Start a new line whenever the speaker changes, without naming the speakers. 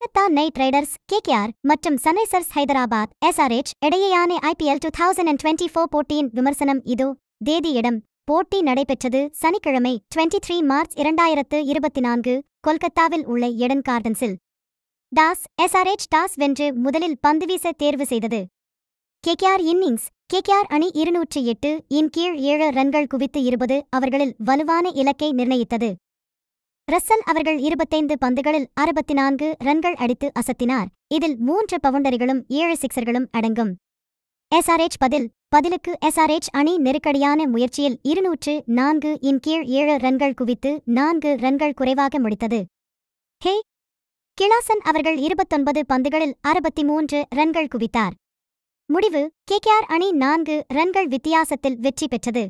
Calcutta night riders K KKR மற்றும் sunrisers Hyderabad SRH இடையேயான IPL two thousand and twenty four போட்டியின் விமர்சனம் இதோ தேதி இடம் போட்டி நடைபெற்றது சனிக்கிழமை டுவெண்டி த்ரீ மார்ச் இரண்டாயிரத்து இருபத்தி நான்கு கொல்கத்தாவில் உள்ள எடன் கார்டன்ஸில் டாஸ் எஸ்ஆர்ஹெச் டாஸ் வென்று முதலில் பந்து வீச தேர்வு செய்தது K R innings K R அணி இருநூற்றி எட்டு இன் கீழ் ஏழு ரன்கள் குவித்து இருபது அவர்களில் வலுவான இலக்கை நிர்ணயித்தது ரசல் அவர்கள் இருபத்தைந்து பந்துகளில் அறுபத்தி நான்கு ரன்கள் அடித்து அசத்தினார் இதில் மூன்று பவுண்டரிகளும் ஏழு சிக்சர்களும் அடங்கும் எஸ்ஆர்ஹெச் பதில் பதிலுக்கு எஸ்ஆர்ஹெச் அணி நெருக்கடியான முயற்சியில் இருநூற்று நான்கு இன் கீழ் ஏழு ரன்கள் குவித்து நான்கு ரன்கள் குறைவாக முடித்தது ஹே கிளாசன் அவர்கள் இருபத்தொன்பது பந்துகளில் அறுபத்தி மூன்று ரன்கள் குவித்தார் முடிவு கேகேஆர் அணி நான்கு ரன்கள் வித்தியாசத்தில் வெற்றி பெற்றது